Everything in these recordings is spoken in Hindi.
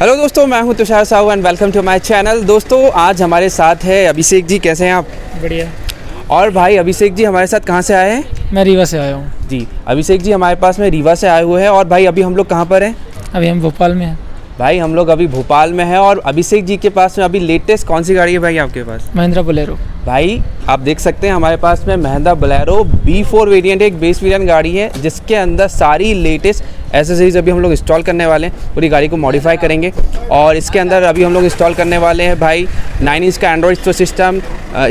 हेलो दोस्तों मैं हूं Tushar Sahu and welcome to my channel दोस्तों आज हमारे साथ है अभिषेक जी कैसे हैं आप बढ़िया और भाई अभिषेक जी हमारे साथ कहां से आए हैं मैं रीवा से आया हूं जी अभिषेक जी हमारे पास में रीवा से आए हुए हैं और भाई अभी हम लोग कहाँ पर हैं अभी हम भोपाल में हैं भाई हम लोग अभी भोपाल में हैं और अभिषेक जी के पास में अभी लेटेस्ट कौन सी गाड़ी है भाई आपके पास महिंद्रा बोलेरो भाई आप देख सकते हैं हमारे पास में Mahindra Bolero B four variant एक बेस वेरियंट गाड़ी है जिसके अंदर सारी लेटेस्ट एसेसरीज अभी हम लोग इंस्टॉल करने वाले हैं पूरी गाड़ी को मॉडिफाई करेंगे और इसके अंदर अभी हम लोग इंस्टॉल करने वाले हैं भाई नाइन इंच का एंड्रॉइड तो सिस्टम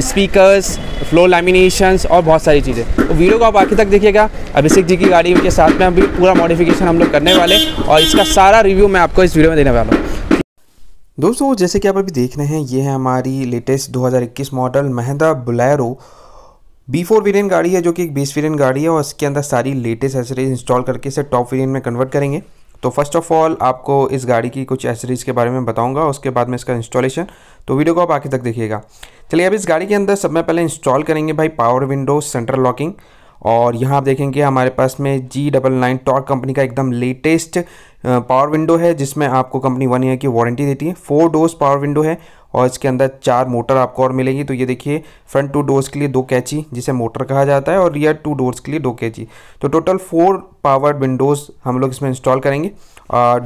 स्पीकर्स फ्लोर लैमिनेशंस और बहुत सारी चीज़ें तो वीडियो को आप आखिर तक देखिएगा अभिषेक जी की गाड़ी के साथ में अभी पूरा मॉडिफिकेशन हम लोग करने वाले और इसका सारा रिव्यू मैं आपको इस वीडियो में देने वाला हूँ दोस्तों जैसे कि आप अभी देख रहे हैं ये है हमारी latest 2021 model Mahindra Bolero B four variant गाड़ी है जो कि एक बेस वेरियंट गाड़ी है और इसके अंदर सारी लेटेस्ट एसरीज इंस्टॉल करके इसे टॉप वेरियंट में कन्वर्ट करेंगे तो फर्स्ट ऑफ ऑल आपको इस गाड़ी की कुछ एसरीज के बारे में बताऊंगा उसके बाद में इसका इंस्टॉलेशन तो वीडियो को आप आखिर तक देखिएगा चलिए अब इस गाड़ी के अंदर सब में पहले इंस्टॉल करेंगे भाई पावर विंडो सेंट्रल लॉकिंग और यहाँ आप देखेंगे हमारे पास में G double nine talk company का एकदम लेटेस्ट पावर विंडो है जिसमें आपको कंपनी वन ईयर की वारंटी देती है फोर डोर्स पावर विंडो है और इसके अंदर चार मोटर आपको और मिलेंगी तो ये देखिए फ्रंट टू डोर्स के लिए दो कैची जिसे मोटर कहा जाता है और रियर टू डोर्स के लिए दो कैची तो टोटल फोर पावर विंडोज़ हम लोग इसमें इंस्टॉल करेंगे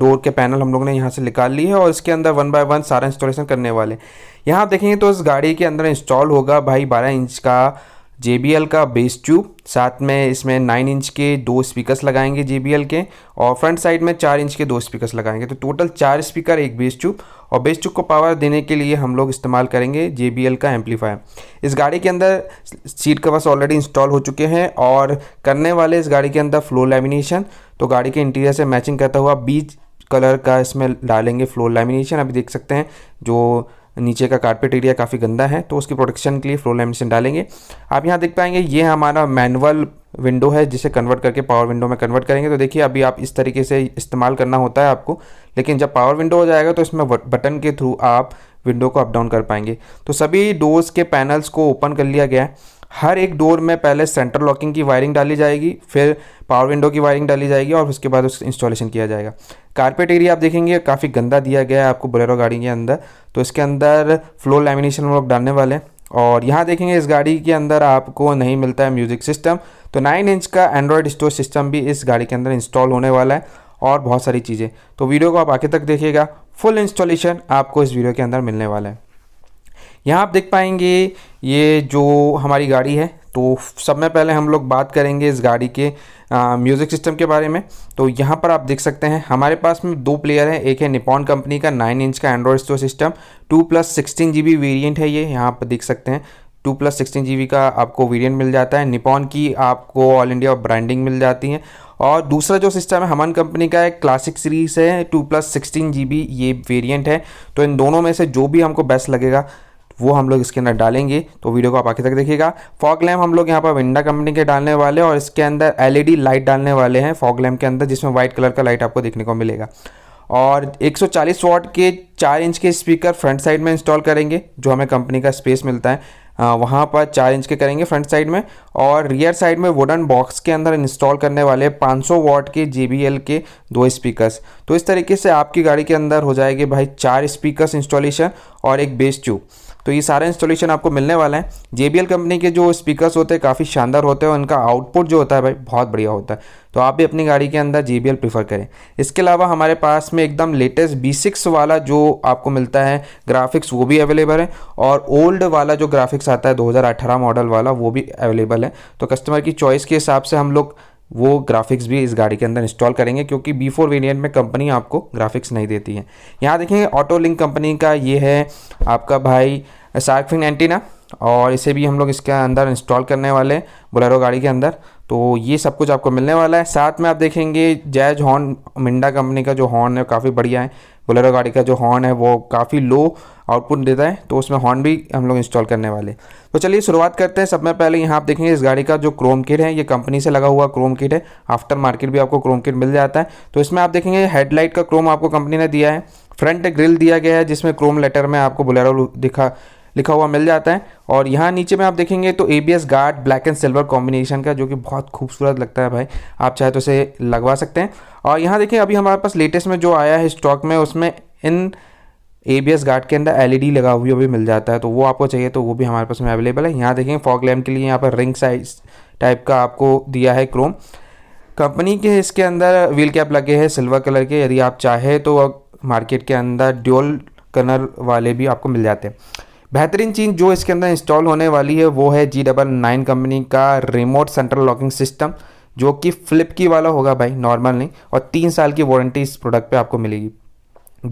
डोर के पैनल हम लोग ने यहाँ से निकाल ली है और इसके अंदर वन बाय वन सारा इंस्टॉलेशन करने वाले यहाँ देखेंगे तो इस गाड़ी के अंदर इंस्टॉल होगा भाई बारह इंच का जे का बेस ट्यूब साथ में इसमें नाइन इंच के दो स्पीकर्स लगाएंगे जे के और फ्रंट साइड में चार इंच के दो स्पीकर्स लगाएंगे तो टोटल चार स्पीकर एक बेस ट्यूब और बेस ट्यूब को पावर देने के लिए हम लोग इस्तेमाल करेंगे जे का एम्पलीफायर इस गाड़ी के अंदर सीट कवर्स ऑलरेडी इंस्टॉल हो चुके हैं और करने वाले इस गाड़ी के अंदर फ्लोर लेमिनेशन तो गाड़ी के इंटीरियर से मैचिंग करता हुआ बीच कलर का इसमें डालेंगे फ्लोर लेमिनेशन अभी देख सकते हैं जो नीचे का कारपेट एरिया काफ़ी गंदा है तो उसकी प्रोटेक्शन के लिए फ्लोर लैमिनेशन डालेंगे आप यहाँ देख पाएंगे ये हमारा मैनुअल विंडो है जिसे कन्वर्ट करके पावर विंडो में कन्वर्ट करेंगे तो देखिए अभी आप इस तरीके से इस्तेमाल करना होता है आपको लेकिन जब पावर विंडो हो जाएगा तो इसमें बटन के थ्रू आप विंडो को अप डाउन कर पाएंगे तो सभी डोर्स के पैनल्स को ओपन कर लिया गया है हर एक डोर में पहले सेंटर लॉकिंग की वायरिंग डाली जाएगी फिर पावर विंडो की वायरिंग डाली जाएगी और उसके बाद उसका इंस्टॉलेशन किया जाएगा कारपेट एरिया आप देखेंगे काफ़ी गंदा दिया गया है आपको बुलेरो गाड़ी के अंदर तो इसके अंदर फ्लोर लेमिनेशन हम लोग डालने वाले हैं और यहाँ देखेंगे इस गाड़ी के अंदर आपको नहीं मिलता है म्यूज़िक सिस्टम तो नाइन इंच का एंड्रॉयड स्टोर सिस्टम भी इस गाड़ी के अंदर इंस्टॉल होने वाला है और बहुत सारी चीज़ें तो वीडियो को आप आगे तक देखिएगा फुल इंस्टॉलेशन आपको इस वीडियो के अंदर मिलने वाला है यहाँ आप देख पाएंगे ये जो हमारी गाड़ी है तो सब में पहले हम लोग बात करेंगे इस गाड़ी के म्यूज़िक सिस्टम के बारे में तो यहाँ पर आप देख सकते हैं हमारे पास में दो प्लेयर हैं एक है निपॉन कंपनी का नाइन इंच का Android store system two plus sixteen G B variant है ये यहाँ पर देख सकते हैं टू प्लस सिक्सटीन जी का आपको वेरियंट मिल जाता है निपॉन की आपको ऑल इंडिया ब्रांडिंग मिल जाती है और दूसरा जो सिस्टम है हमन कंपनी का एक क्लासिक सीरीज़ है टू प्लस सिक्सटीन जी ये वेरियंट है तो इन दोनों में से जो भी हमको बेस्ट लगेगा वो हम लोग इसके अंदर डालेंगे तो वीडियो को आप आखिर तक देखिएगा फॉग लैम्प हम लोग यहाँ पर विंडा कंपनी के डालने वाले और इसके अंदर एल लाइट e डालने वाले हैं फॉग लैम्प के अंदर जिसमें व्हाइट कलर का लाइट आपको देखने को मिलेगा और 140 वॉट के चार इंच के स्पीकर फ्रंट साइड में इंस्टॉल करेंगे जो हमें कंपनी का स्पेस मिलता है वहाँ पर चार इंच के करेंगे फ्रंट साइड में और रियर साइड में वुडन बॉक्स के अंदर इंस्टॉल करने वाले 500 वॉट के जे के दो स्पीकर्स तो इस तरीके से आपकी गाड़ी के अंदर हो जाएगी भाई चार स्पीकर्स इंस्टॉलेशन और एक बेस ट्यूब तो ये सारे इंस्टॉलेशन आपको मिलने वाला है जे कंपनी के जो स्पीकर्स होते हैं काफ़ी शानदार होते हैं उनका आउटपुट जो होता है भाई बहुत बढ़िया होता है तो आप भी अपनी गाड़ी के अंदर जे प्रीफर करें इसके अलावा हमारे पास में एकदम लेटेस्ट बी वाला जो आपको मिलता है ग्राफिक्स वो भी अवेलेबल है और ओल्ड वाला जो ग्राफिक्स आता है दो मॉडल वाला वो भी अवेलेबल है तो कस्टमर की चॉइस के हिसाब से हम लोग वो ग्राफिक्स भी इस गाड़ी के अंदर इंस्टॉल करेंगे क्योंकि बी फोर वेरियंट में कंपनी आपको ग्राफिक्स नहीं देती है यहाँ देखेंगे ऑटो लिंक कंपनी का ये है आपका भाई सार्कफिन एंटीना और इसे भी हम लोग इसके अंदर इंस्टॉल करने वाले हैं बुलेरो गाड़ी के अंदर तो ये सब कुछ आपको मिलने वाला है साथ में आप देखेंगे जैज हॉर्न मिंडा कंपनी का जो हॉर्न है काफ़ी बढ़िया है बुलेरो गाड़ी का जो हॉर्न है वो काफ़ी लो आउटपुट देता है तो उसमें हॉर्न भी हम लोग इंस्टॉल करने वाले तो चलिए शुरुआत करते हैं सब में पहले यहाँ आप देखेंगे इस गाड़ी का जो क्रोम किट है ये कंपनी से लगा हुआ क्रोम किट है आफ्टर मार्केट भी आपको क्रोम किट मिल जाता है तो इसमें आप देखेंगे हेडलाइट का क्रोम आपको कंपनी ने दिया है फ्रंट ग्रिल दिया गया है जिसमें क्रोम लेटर में आपको बुलेरो दिखा लिखा हुआ मिल जाता है और यहाँ नीचे में आप देखेंगे तो A B S guard black and silver combination का जो कि बहुत खूबसूरत लगता है भाई आप चाहे तो इसे लगवा सकते हैं और यहाँ देखिए अभी हमारे पास लेटेस्ट में जो आया है स्टॉक में उसमें इन ए बी एस गार्ड के अंदर एल ई डी लगा हुआ भी मिल जाता है तो वो आपको चाहिए तो वो भी हमारे पास में अवेलेबल है यहाँ देखें फॉग लैम्प के लिए यहाँ पर रिंग साइज टाइप का आपको दिया है क्रोम कंपनी के इसके अंदर व्हील कैप लगे हैं सिल्वर कलर के यदि आप चाहें तो मार्केट के अंदर ड्यूल कलर वाले भी आपको मिल जाते हैं बेहतरीन चीज़ जो इसके अंदर इंस्टॉल होने वाली है वो है जी डबल नाइन कंपनी का रिमोट सेंट्रल लॉकिंग सिस्टम जो कि फ्लिप की वाला होगा भाई नॉर्मल नहीं और तीन साल की वारंटी इस प्रोडक्ट पे आपको मिलेगी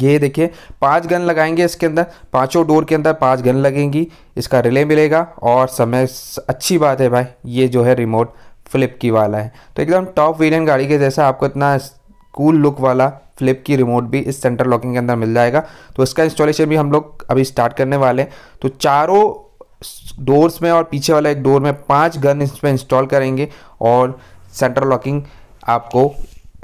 ये देखिए पांच गन लगाएंगे इसके अंदर पांचों डोर के अंदर पांच गन लगेंगी इसका रिले मिलेगा और समय अच्छी बात है भाई ये जो है रिमोट फ्लिप की वाला है तो एकदम टॉप वेरियंट गाड़ी के जैसा आपको इतना कूल लुक वाला फ्लिप की रिमोट भी इस सेंटर लॉकिंग के अंदर मिल जाएगा तो इसका इंस्टॉलेशन भी हम लोग अभी स्टार्ट करने वाले हैं तो चारों डोर्स में और पीछे वाला एक डोर में पांच गन इसमें इंस्टॉल करेंगे और सेंटर लॉकिंग आपको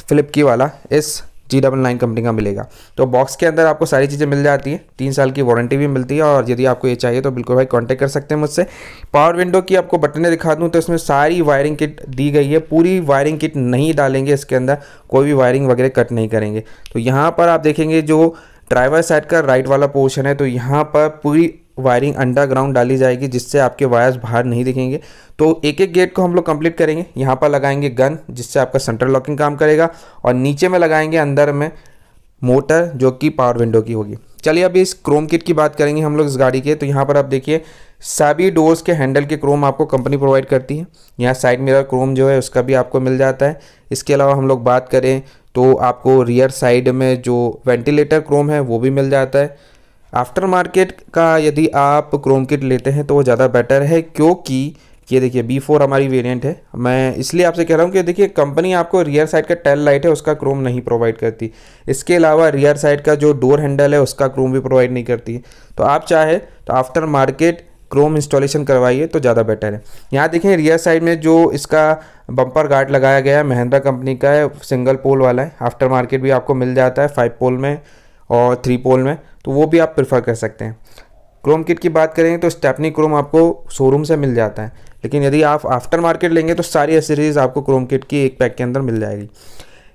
फ्लिप की वाला इस जी डबल नाइन कंपनी का मिलेगा तो बॉक्स के अंदर आपको सारी चीज़ें मिल जाती हैं तीन साल की वारंटी भी मिलती है और यदि आपको ये चाहिए तो बिल्कुल भाई कांटेक्ट कर सकते हैं मुझसे पावर विंडो की आपको बटनें दिखा दूँ तो इसमें सारी वायरिंग किट दी गई है पूरी वायरिंग किट नहीं डालेंगे इसके अंदर कोई भी वायरिंग वगैरह कट नहीं करेंगे तो यहाँ पर आप देखेंगे जो ड्राइवर साइड का राइट वाला पोर्शन है तो यहाँ पर पूरी वायरिंग अंडरग्राउंड डाली जाएगी जिससे आपके वायर्स बाहर नहीं दिखेंगे तो एक एक गेट को हम लोग कंप्लीट करेंगे यहाँ पर लगाएंगे गन जिससे आपका सेंट्रल लॉकिंग काम करेगा और नीचे में लगाएंगे अंदर में मोटर जो कि पावर विंडो की होगी चलिए अभी इस क्रोम किट की बात करेंगे हम लोग इस गाड़ी के तो यहाँ पर आप देखिए सभी डोर्स के हैंडल के क्रोम आपको कंपनी प्रोवाइड करती है यहाँ साइड मिरर क्रोम जो है उसका भी आपको मिल जाता है इसके अलावा हम लोग बात करें तो आपको रियर साइड में जो वेंटिलेटर क्रोम है वो भी मिल जाता है आफ्टर मार्केट का यदि आप क्रोम किट लेते हैं तो वो ज़्यादा बेटर है क्योंकि ये देखिए बी फोर हमारी वेरिएंट है मैं इसलिए आपसे कह रहा हूँ कि देखिए कंपनी आपको रियर साइड का टेल लाइट है उसका क्रोम नहीं प्रोवाइड करती इसके अलावा रियर साइड का जो डोर हैंडल है उसका क्रोम भी प्रोवाइड नहीं करती है तो आप चाहे तो आफ्टर मार्केट क्रोम इंस्टॉलेशन करवाइए तो ज़्यादा बेटर है यहाँ देखें रियर साइड में जो इसका बम्पर गार्ड लगाया गया है महिंद्रा कंपनी का है सिंगल पोल वाला है आफ्टर मार्केट भी आपको मिल जाता है फाइव पोल में और थ्री पोल में तो वो भी आप प्रेफर कर सकते हैं क्रोम किट की बात करेंगे तो स्टेपनी क्रोम आपको शोरूम से मिल जाता है लेकिन यदि आप आफ्टर मार्केट लेंगे तो सारी एसेसरीज आपको क्रोम किट की एक पैक के अंदर मिल जाएगी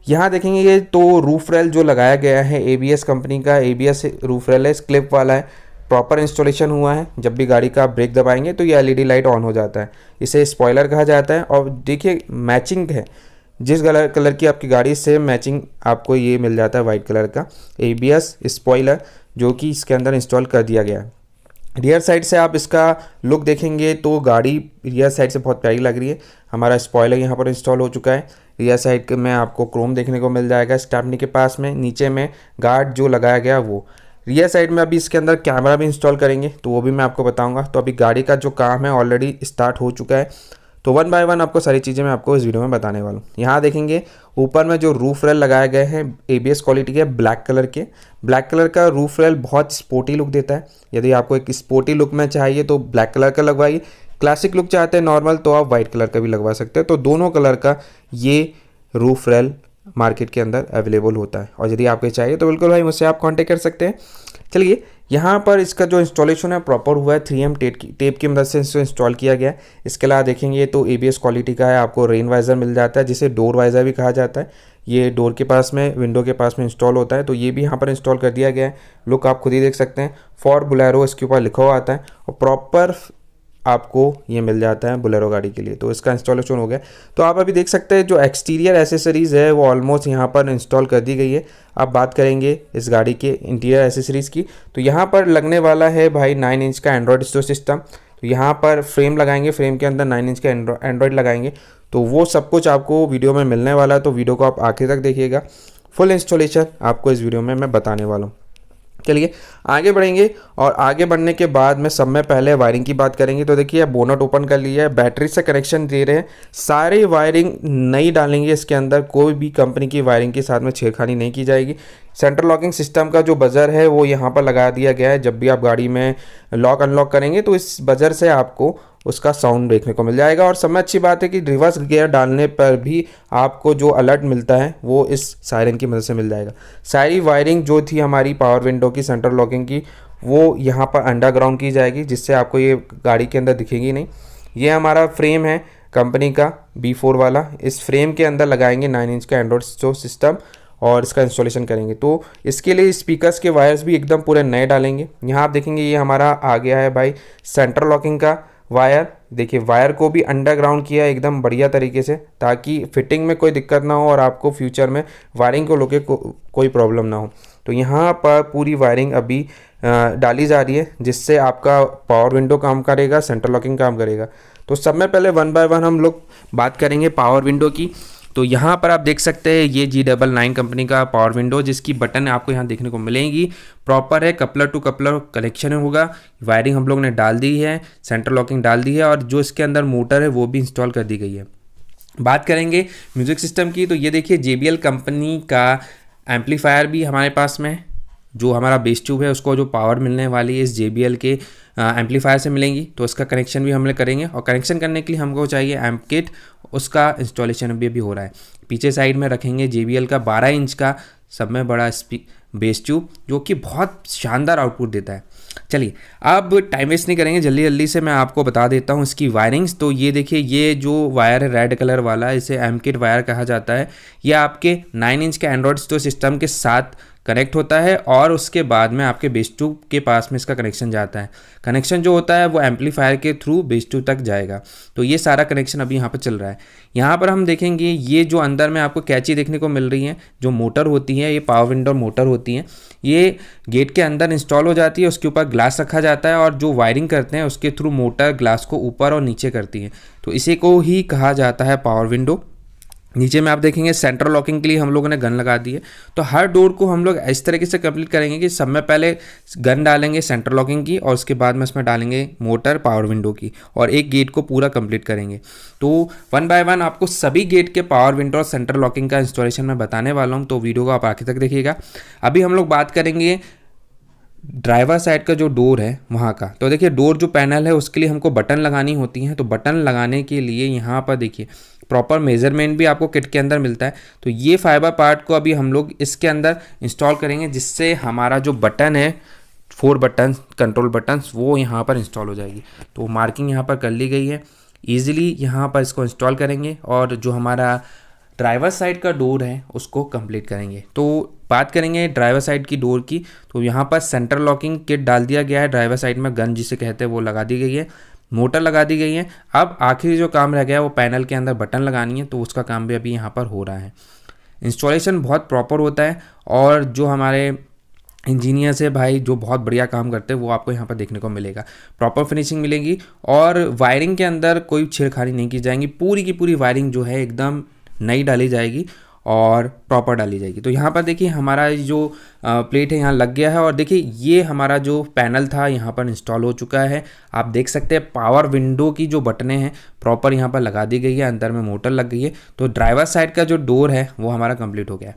यहाँ देखेंगे ये तो रूफ रेल जो लगाया गया है ए कंपनी का ए रूफ रेल है क्लिप वाला है प्रॉपर इंस्टॉलेशन हुआ है जब भी गाड़ी का ब्रेक दबाएंगे तो ये एलईडी लाइट ऑन हो जाता है इसे स्पॉयलर कहा जाता है और देखिए मैचिंग है जिस कलर कलर की आपकी गाड़ी से मैचिंग आपको ये मिल जाता है वाइट कलर का ए बी एस स्पॉइलर जो कि इसके अंदर इंस्टॉल कर दिया गया है रियर साइड से आप इसका लुक देखेंगे तो गाड़ी रियर साइड से बहुत प्यारी लग रही है हमारा स्पॉयलर यहाँ पर इंस्टॉल हो चुका है रियर साइड में आपको क्रोम देखने को मिल जाएगा स्टैपनी के पास में नीचे में गार्ड जो लगाया गया वो रियर साइड में अभी इसके अंदर कैमरा भी इंस्टॉल करेंगे तो वो भी मैं आपको बताऊंगा तो अभी गाड़ी का जो काम है ऑलरेडी स्टार्ट हो चुका है तो वन बाय वन आपको सारी चीज़ें मैं आपको इस वीडियो में बताने वाला हूँ यहाँ देखेंगे ऊपर में जो रूफ रेल लगाए गए हैं एबीएस क्वालिटी के ब्लैक कलर के ब्लैक कलर का रूफ रेल बहुत स्पोर्टी लुक देता है यदि आपको एक स्पोर्टी लुक में चाहिए तो ब्लैक कलर का लगवाइए क्लासिक लुक चाहते हैं नॉर्मल तो आप व्हाइट कलर का भी लगवा सकते हैं तो दोनों कलर का ये रूफ रेल मार्केट के अंदर अवेलेबल होता है और यदि आपको चाहिए तो बिल्कुल भाई मुझसे आप कांटेक्ट कर सकते हैं चलिए यहाँ पर इसका जो इंस्टॉलेशन है प्रॉपर हुआ है थ्री एम टेप की टेप की मदद से इसको इंस्टॉल किया गया है इसके अलावा देखेंगे तो ए क्वालिटी का है आपको रेन वाइज़र मिल जाता है जिसे डोर वाइज़र भी कहा जाता है ये डोर के पास में विंडो के पास में इंस्टॉल होता है तो ये भी यहाँ पर इंस्टॉल कर दिया गया है लुक आप खुद ही देख सकते हैं फॉर बुलेरो इसके ऊपर लिखा हुआ आता है और प्रॉपर आपको ये मिल जाता है बुलेरो गाड़ी के लिए तो इसका इंस्टॉलेशन हो गया तो आप अभी देख सकते हैं जो एक्सटीरियर एसेसरीज़ है वो ऑलमोस्ट यहाँ पर इंस्टॉल कर दी गई है आप बात करेंगे इस गाड़ी के इंटीरियर एसेसरीज़ की तो यहाँ पर लगने वाला है भाई नाइन इंच का एंड्रॉयड स्टोर सिस्टम तो यहाँ पर फ्रेम लगाएंगे फ्रेम के अंदर नाइन इंच का एंड्रॉयड लगाएंगे तो वो सब कुछ आपको वीडियो में मिलने वाला है तो वीडियो को आप आखिर तक देखिएगा फुल इंस्टॉलेशन आपको इस वीडियो में मैं बताने वाला हूँ चलिए आगे बढ़ेंगे और आगे बढ़ने के बाद में सब में पहले वायरिंग की बात करेंगे तो देखिए बोनट ओपन कर लिया है बैटरी से कनेक्शन दे रहे हैं सारी वायरिंग नहीं डालेंगे इसके अंदर कोई भी कंपनी की वायरिंग के साथ में छेड़खानी नहीं की जाएगी सेंट्रल लॉकिंग सिस्टम का जो बज़र है वो यहाँ पर लगा दिया गया है जब भी आप गाड़ी में लॉक अनलॉक करेंगे तो इस बज़र से आपको उसका साउंड देखने को मिल जाएगा और सबसे अच्छी बात है कि रिवर्स गियर डालने पर भी आपको जो अलर्ट मिलता है वो इस सायरन की मदद से मिल जाएगा सारी वायरिंग जो थी हमारी पावर विंडो की सेंट्रल लॉकिंग की वो यहाँ पर अंडरग्राउंड की जाएगी जिससे आपको ये गाड़ी के अंदर दिखेगी नहीं ये हमारा फ्रेम है कंपनी का बी फोर वाला इस फ्रेम के अंदर लगाएंगे नाइन इंच का एंड्रॉयड जो सिस्टम और इसका इंस्टॉलेशन करेंगे तो इसके लिए स्पीकर्स के वायर्स भी एकदम पूरे नए डालेंगे यहाँ आप देखेंगे ये हमारा आ गया है भाई सेंटर लॉकिंग का वायर देखिए वायर को भी अंडरग्राउंड किया एकदम बढ़िया तरीके से ताकि फिटिंग में कोई दिक्कत ना हो और आपको फ्यूचर में वायरिंग को लोके को, कोई प्रॉब्लम ना हो तो यहाँ पर पूरी वायरिंग अभी डाली जा रही है जिससे आपका पावर विंडो काम करेगा सेंटर लॉकिंग काम करेगा तो सब में पहले वन बाय वन हम लोग बात करेंगे पावर विंडो की तो यहाँ पर आप देख सकते हैं ये जी डबल नाइन कंपनी का पावर विंडो जिसकी बटन आपको यहाँ देखने को मिलेंगी प्रॉपर है कपलर टू कपलर कलेक्शन होगा वायरिंग हम लोग ने डाल दी है सेंटर लॉकिंग डाल दी है और जो इसके अंदर मोटर है वो भी इंस्टॉल कर दी गई है बात करेंगे म्यूज़िक सिस्टम की तो ये देखिए जे कंपनी का एम्पलीफायर भी हमारे पास में जो हमारा बेस ट्यूब है उसको जो पावर मिलने वाली है इस जे के एम्पलीफायर से मिलेंगी तो इसका कनेक्शन भी हम लोग करेंगे और कनेक्शन करने के लिए हमको चाहिए एम्प किट उसका इंस्टॉलेशन अभी अभी हो रहा है पीछे साइड में रखेंगे जे का बारह इंच का सब में बड़ा स्पी बेस ट्यूब जो कि बहुत शानदार आउटपुट देता है चलिए अब टाइम वेस्ट नहीं करेंगे जल्दी जल्दी से मैं आपको बता देता हूँ इसकी वायरिंग्स तो ये देखिए ये जो वायर है रेड कलर वाला इसे एम किट वायर कहा जाता है ये आपके नाइन इंच के एंड्रॉयड स्टोर सिस्टम के साथ कनेक्ट होता है और उसके बाद में आपके बेस टू के पास में इसका कनेक्शन जाता है कनेक्शन जो होता है वो एम्पलीफायर के थ्रू बेस टू तक जाएगा तो ये सारा कनेक्शन अभी यहाँ पर चल रहा है यहाँ पर हम देखेंगे ये जो अंदर में आपको कैची देखने को मिल रही है जो मोटर होती है ये पावर विंडो मोटर होती है ये गेट के अंदर इंस्टॉल हो जाती है उसके ऊपर ग्लास रखा जाता है और जो वायरिंग करते हैं उसके थ्रू मोटर ग्लास को ऊपर और नीचे करती है तो इसी को ही कहा जाता है पावर विंडो नीचे में आप देखेंगे सेंट्रल लॉकिंग के लिए हम लोगों ने गन लगा दी है तो हर डोर को हम लोग इस तरीके से कंप्लीट करेंगे कि सब में पहले गन डालेंगे सेंट्रल लॉकिंग की और उसके बाद में इसमें डालेंगे मोटर पावर विंडो की और एक गेट को पूरा कंप्लीट करेंगे तो वन बाय वन आपको सभी गेट के पावर विंडो और सेंट्रल लॉकिंग का इंस्टॉलेशन मैं बताने वाला हूँ तो वीडियो को आप आखिर तक देखिएगा अभी हम लोग बात करेंगे ड्राइवर साइड का जो डोर है वहाँ का तो देखिए डोर जो पैनल है उसके लिए हमको बटन लगानी होती है तो बटन लगाने के लिए यहाँ पर देखिए प्रॉपर मेजरमेंट भी आपको किट के अंदर मिलता है तो ये फाइबर पार्ट को अभी हम लोग इसके अंदर इंस्टॉल करेंगे जिससे हमारा जो बटन है फोर बटन कंट्रोल बटन्स वो यहाँ पर इंस्टॉल हो जाएगी तो मार्किंग यहाँ पर कर ली गई है ईजिली यहाँ पर इसको इंस्टॉल करेंगे और जो हमारा ड्राइवर साइड का डोर है उसको कंप्लीट करेंगे तो बात करेंगे ड्राइवर साइड की डोर की तो यहाँ पर सेंटर लॉकिंग किट डाल दिया गया है ड्राइवर साइड में गन जिसे कहते हैं वो लगा दी गई है मोटर लगा दी गई है अब आखिरी जो काम रह गया है वो पैनल के अंदर बटन लगानी है तो उसका काम भी अभी यहाँ पर हो रहा है इंस्टॉलेशन बहुत प्रॉपर होता है और जो हमारे इंजीनियर्स है भाई जो बहुत बढ़िया काम करते हैं वो आपको यहाँ पर देखने को मिलेगा प्रॉपर फिनिशिंग मिलेगी और वायरिंग के अंदर कोई छेड़खानी नहीं की जाएंगी पूरी की पूरी वायरिंग जो है एकदम नहीं डाली जाएगी और प्रॉपर डाली जाएगी तो यहाँ पर देखिए हमारा जो प्लेट है यहाँ लग गया है और देखिए ये हमारा जो पैनल था यहाँ पर इंस्टॉल हो चुका है आप देख सकते हैं पावर विंडो की जो बटने हैं प्रॉपर यहाँ पर लगा दी गई है अंदर में मोटर लग गई है तो ड्राइवर साइड का जो डोर है वो हमारा कंप्लीट हो गया है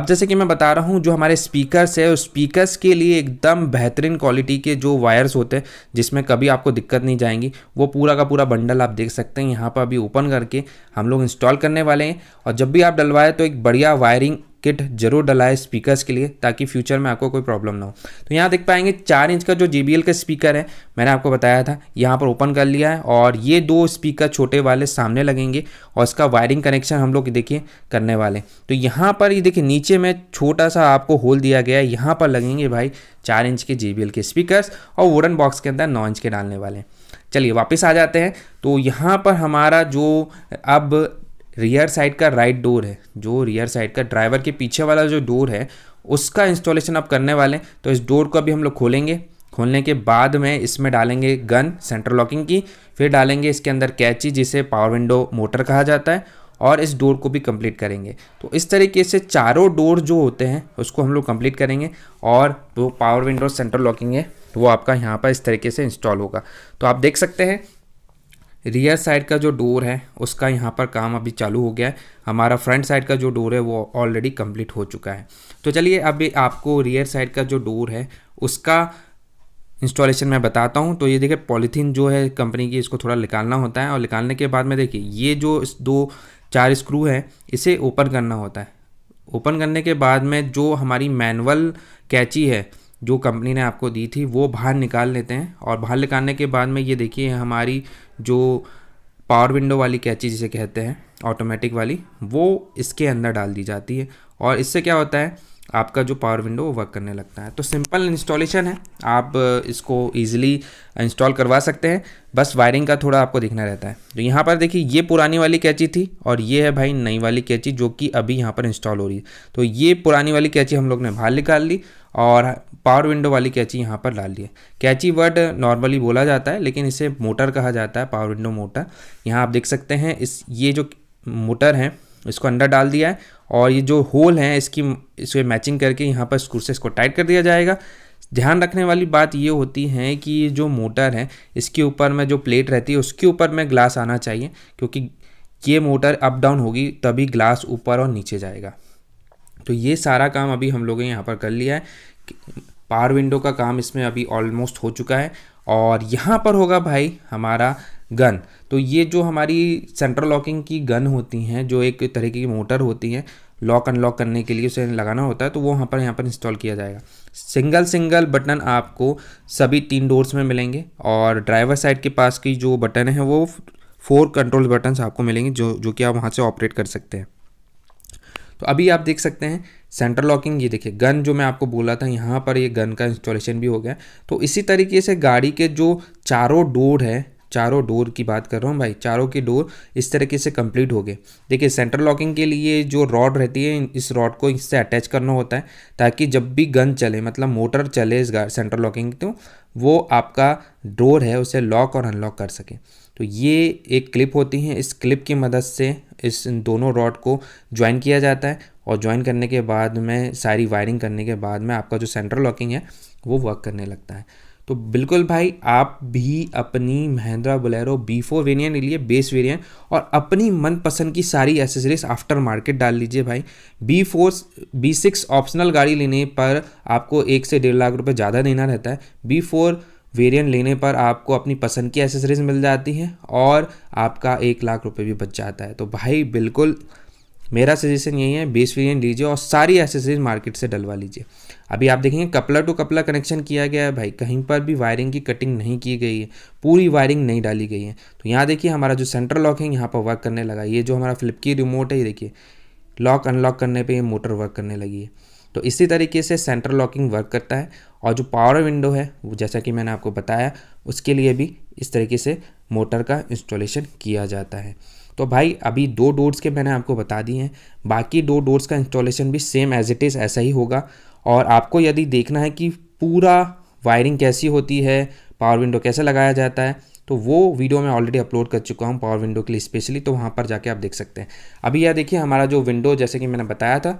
अब जैसे कि मैं बता रहा हूँ जो हमारे स्पीकर्स है उस स्पीकर्स के लिए एकदम बेहतरीन क्वालिटी के जो वायर्स होते हैं जिसमें कभी आपको दिक्कत नहीं जाएंगी वो पूरा का पूरा बंडल आप देख सकते हैं यहाँ पर अभी ओपन करके हम लोग इंस्टॉल करने वाले हैं और जब भी आप डलवाएं तो एक बढ़िया वायरिंग किट जरूर डलाए स्पीकर्स के लिए ताकि फ्यूचर में आपको कोई प्रॉब्लम ना हो तो यहाँ देख पाएंगे चार इंच का जो जे का स्पीकर है मैंने आपको बताया था यहाँ पर ओपन कर लिया है और ये दो स्पीकर छोटे वाले सामने लगेंगे और इसका वायरिंग कनेक्शन हम लोग देखिए करने वाले तो यहाँ पर ये देखिए नीचे में छोटा सा आपको होल दिया गया है यहाँ पर लगेंगे भाई चार इंच के जे के स्पीकर और वुडन बॉक्स के अंदर नौ इंच के डालने वाले चलिए वापस आ जाते हैं तो यहाँ पर हमारा जो अब रियर साइड का राइट right डोर है जो रियर साइड का ड्राइवर के पीछे वाला जो डोर है उसका इंस्टॉलेशन आप करने वाले हैं तो इस डोर को अभी हम लोग खोलेंगे खोलने के बाद में इसमें डालेंगे गन सेंटर लॉकिंग की फिर डालेंगे इसके अंदर कैची जिसे पावर विंडो मोटर कहा जाता है और इस डोर को भी कंप्लीट करेंगे तो इस तरीके से चारों डोर जो होते हैं उसको हम लोग कंप्लीट करेंगे और वो पावर विंडो सेंटर लॉकिंग है वो आपका यहाँ पर इस तरीके से इंस्टॉल होगा तो आप देख सकते हैं रियर साइड का जो डोर है उसका यहाँ पर काम अभी चालू हो गया है हमारा फ्रंट साइड का जो डोर है वो ऑलरेडी कंप्लीट हो चुका है तो चलिए अभी आपको रियर साइड का जो डोर है उसका इंस्टॉलेशन मैं बताता हूँ तो ये देखिए पॉलीथीन जो है कंपनी की इसको थोड़ा निकालना होता है और निकालने के बाद में देखिए ये जो दो चार स्क्रू हैं इसे ओपन करना होता है ओपन करने के बाद में जो हमारी मैनुअल कैची है जो कंपनी ने आपको दी थी वो बाहर निकाल लेते हैं और बाहर निकालने के बाद में ये देखिए हमारी जो पावर विंडो वाली कैची जिसे कहते हैं ऑटोमेटिक वाली वो इसके अंदर डाल दी जाती है और इससे क्या होता है आपका जो पावर विंडो वो वर्क करने लगता है तो सिंपल इंस्टॉलेशन है आप इसको ईजिली इंस्टॉल करवा सकते हैं बस वायरिंग का थोड़ा आपको देखना रहता है तो यहाँ पर देखिए ये पुरानी वाली कैची थी और ये है भाई नई वाली कैची जो कि अभी यहाँ पर इंस्टॉल हो रही है तो ये पुरानी वाली कैची हम लोग ने बाहर निकाल ली और पावर विंडो वाली कैची यहाँ पर डाल दी है कैची वर्ड नॉर्मली बोला जाता है लेकिन इसे मोटर कहा जाता है पावर विंडो मोटर यहाँ आप देख सकते हैं इस ये जो मोटर है इसको अंडर डाल दिया है और ये जो होल है इसकी इसे मैचिंग करके यहाँ पर स्क्रू से इसको टाइट कर दिया जाएगा ध्यान रखने वाली बात ये होती है कि जो मोटर है इसके ऊपर में जो प्लेट रहती है उसके ऊपर में ग्लास आना चाहिए क्योंकि ये मोटर अप डाउन होगी तभी ग्लास ऊपर और नीचे जाएगा तो ये सारा काम अभी हम लोगों ने यहाँ पर कर लिया है पावर विंडो का काम इसमें अभी ऑलमोस्ट हो चुका है और यहाँ पर होगा भाई हमारा गन तो ये जो हमारी सेंट्रल लॉकिंग की गन होती हैं जो एक तरीके की मोटर होती हैं लॉक अनलॉक करने के लिए उसे लगाना होता है तो वो वहाँ पर यहाँ पर इंस्टॉल किया जाएगा सिंगल सिंगल बटन आपको सभी तीन डोर्स में मिलेंगे और ड्राइवर साइड के पास की जो बटन है वो फोर कंट्रोल बटन्स आपको मिलेंगे जो जो कि आप वहाँ से ऑपरेट कर सकते हैं तो अभी आप देख सकते हैं सेंटर लॉकिंग ये देखिए गन जो मैं आपको बोला था यहाँ पर ये गन का इंस्टॉलेशन भी हो गया तो इसी तरीके से गाड़ी के जो चारों डोर है चारों डोर की बात कर रहा हूँ भाई चारों के डोर इस तरीके से कंप्लीट हो गए देखिए सेंटर लॉकिंग के लिए जो रॉड रहती है इस रॉड को इससे अटैच करना होता है ताकि जब भी गन चले मतलब मोटर चले इस सेंटर लॉकिंग तो वो आपका डोर है उसे लॉक और अनलॉक कर सके तो ये एक क्लिप होती है इस क्लिप की मदद से इस दोनों रॉड को ज्वाइन किया जाता है और ज्वाइन करने के बाद में सारी वायरिंग करने के बाद में आपका जो सेंट्रल लॉकिंग है वो वर्क करने लगता है तो बिल्कुल भाई आप भी अपनी Mahindra Bolero B four variant लिए बेस वेरियंट और अपनी मनपसंद की सारी एसेसरीज आफ्टर मार्केट डाल लीजिए भाई B four B six optional गाड़ी लेने पर आपको एक से डेढ़ लाख रुपए ज़्यादा देना रहता है बी फोर वेरियंट लेने पर आपको अपनी पसंद की एसेसरीज मिल जाती हैं और आपका एक लाख रुपये भी बच जाता है तो भाई बिल्कुल मेरा सजेशन यही है बेस वेरियंट लीजिए और सारी एसेसरीज मार्केट से डलवा लीजिए अभी आप देखेंगे कपलर टू कपलर कनेक्शन किया गया है भाई कहीं पर भी वायरिंग की कटिंग नहीं की गई है पूरी वायरिंग नहीं डाली गई है तो यहाँ देखिए हमारा जो सेंट्रल लॉक है यहाँ पर वर्क करने लगा ये जो हमारा फ्लिप की रिमोट है ये देखिए लॉक अनलॉक करने पर ये मोटर वर्क करने लगी है तो इसी तरीके से सेंट्रल लॉकिंग वर्क करता है और जो पावर विंडो है वो जैसा कि मैंने आपको बताया उसके लिए भी इस तरीके से मोटर का इंस्टॉलेशन किया जाता है तो भाई अभी दो डोर्स के मैंने आपको बता दिए हैं बाकी दो डोर्स का इंस्टॉलेशन भी सेम एज इट इज़ ऐसा ही होगा और आपको यदि देखना है कि पूरा वायरिंग कैसी होती है पावर विंडो कैसे लगाया जाता है तो वो वीडियो मैं ऑलरेडी अपलोड कर चुका हूँ पावर विंडो के लिए स्पेशली तो वहाँ पर जाके आप देख सकते हैं अभी यह देखिए हमारा जो विंडो जैसे कि मैंने बताया था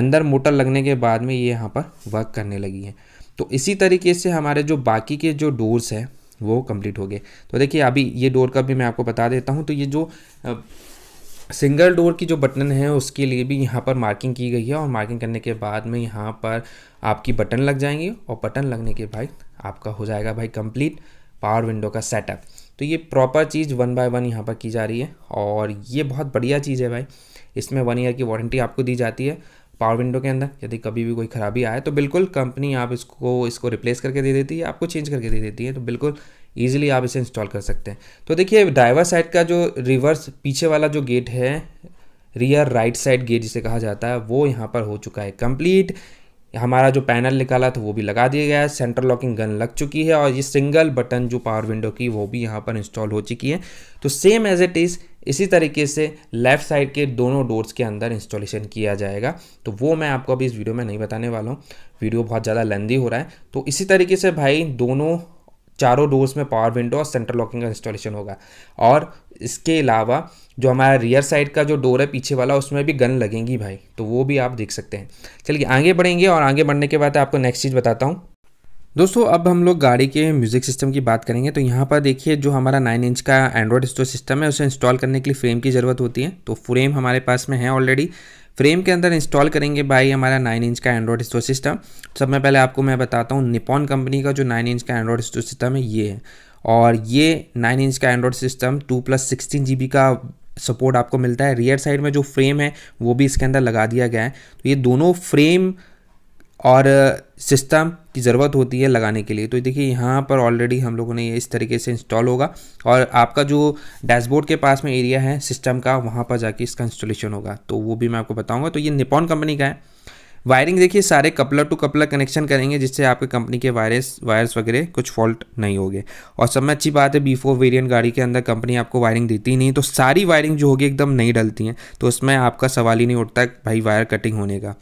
अंदर मोटर लगने के बाद में ये यहाँ पर वर्क करने लगी है तो इसी तरीके से हमारे जो बाकी के जो डोर्स हैं वो कंप्लीट हो गए तो देखिए अभी ये डोर का भी मैं आपको बता देता हूँ तो ये जो सिंगल डोर की जो बटन है उसके लिए भी यहाँ पर मार्किंग की गई है और मार्किंग करने के बाद में यहाँ पर आपकी बटन लग जाएंगी और बटन लगने के बाद आपका हो जाएगा भाई कंप्लीट पावर विंडो का सेटअप तो ये प्रॉपर चीज़ वन बाय वन यहाँ पर की जा रही है और ये बहुत बढ़िया चीज़ है भाई इसमें वन ईयर की वारंटी आपको दी जाती है पावर विंडो के अंदर यदि कभी भी कोई ख़राबी आए तो बिल्कुल कंपनी आप इसको इसको रिप्लेस करके दे देती है आपको चेंज करके दे देती है तो बिल्कुल ईजिली आप इसे इंस्टॉल कर सकते हैं तो देखिए ड्राइवर साइड का जो रिवर्स पीछे वाला जो गेट है रियर राइट साइड गेट जिसे कहा जाता है वो यहाँ पर हो चुका है कंप्लीट हमारा जो पैनल निकाला था वो भी लगा दिया गया है सेंटर लॉकिंग गन लग चुकी है और ये सिंगल बटन जो पावर विंडो की वो भी यहाँ पर इंस्टॉल हो चुकी है तो सेम एज इट इज़ इसी तरीके से लेफ़्ट साइड के दोनों डोर्स के अंदर इंस्टॉलेशन किया जाएगा तो वो मैं आपको अभी इस वीडियो में नहीं बताने वाला हूँ वीडियो बहुत ज़्यादा लेंदी हो रहा है तो इसी तरीके से भाई दोनों चारों डोर्स में पावर विंडो और सेंटर लॉकिंग का इंस्टॉलेशन होगा और इसके अलावा जो हमारा रियर साइड का जो डोर है पीछे वाला उसमें भी गन लगेंगी भाई तो वो भी आप देख सकते हैं चलिए आगे बढ़ेंगे और आगे बढ़ने के बाद आपको नेक्स्ट चीज़ बताता हूँ दोस्तों अब हम लोग गाड़ी के म्यूज़िक सिस्टम की बात करेंगे तो यहाँ पर देखिए जो हमारा नाइन इंच का एंड्रॉयड स्टोर सिस्टम है उसे इंस्टॉल करने के लिए फ्रेम की ज़रूरत होती है तो फ्रेम हमारे पास में है ऑलरेडी फ्रेम के अंदर इंस्टॉल करेंगे भाई हमारा नाइन इंच का एंड्रॉइड स्टोर सिस्टम सबसे पहले आपको मैं बताता हूँ निपॉन कंपनी का जो नाइन इंच का एंड्रॉइड स्टोर सिस्टम है ये है और ये नाइन इंच का Android system two plus sixteen G B का सपोर्ट आपको मिलता है रियर साइड में जो फ्रेम है वो भी इसके अंदर लगा दिया गया है तो ये दोनों फ्रेम और सिस्टम की ज़रूरत होती है लगाने के लिए तो देखिए यहाँ पर ऑलरेडी हम लोगों ने ये इस तरीके से इंस्टॉल होगा और आपका जो डैशबोर्ड के पास में एरिया है सिस्टम का वहाँ पर जाके इसका इंस्टॉलेशन होगा तो वो भी मैं आपको बताऊँगा तो ये निपॉन कंपनी का है वायरिंग देखिए सारे कपलर टू कपलर कनेक्शन करेंगे जिससे आपके कंपनी के वायरस वायर्स वगैरह कुछ फॉल्ट नहीं होगे और सब में अच्छी बात है बी फोर वेरियंट गाड़ी के अंदर कंपनी आपको वायरिंग देती ही नहीं तो सारी वायरिंग जो होगी एकदम नहीं डलती हैं तो उसमें आपका सवाल ही नहीं उठता भाई वायर कटिंग होने का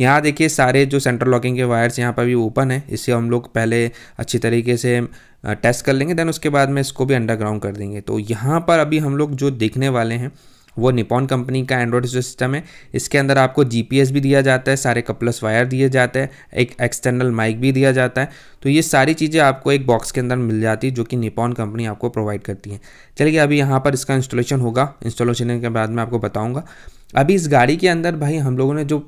यहाँ देखिए सारे जो सेंट्रल लॉकिंग के वायर्स यहाँ पर भी ओपन है इसे हम लोग पहले अच्छी तरीके से टेस्ट कर लेंगे देन उसके बाद में इसको भी अंडरग्राउंड कर देंगे तो यहाँ पर अभी हम लोग जो देखने वाले हैं वो निपॉन कंपनी का एंड्रॉयड जो सिस्टम है इसके अंदर आपको जीपीएस भी दिया जाता है सारे कपलस वायर दिए जाते हैं एक एक्सटर्नल माइक भी दिया जाता है तो ये सारी चीज़ें आपको एक बॉक्स के अंदर मिल जाती है जो कि निपॉन कंपनी आपको प्रोवाइड करती है चलिए अभी यहाँ पर इसका इंस्टॉलेशन होगा इंस्टॉलेशन के बाद मैं आपको बताऊँगा अभी इस गाड़ी के अंदर भाई हम लोगों ने जो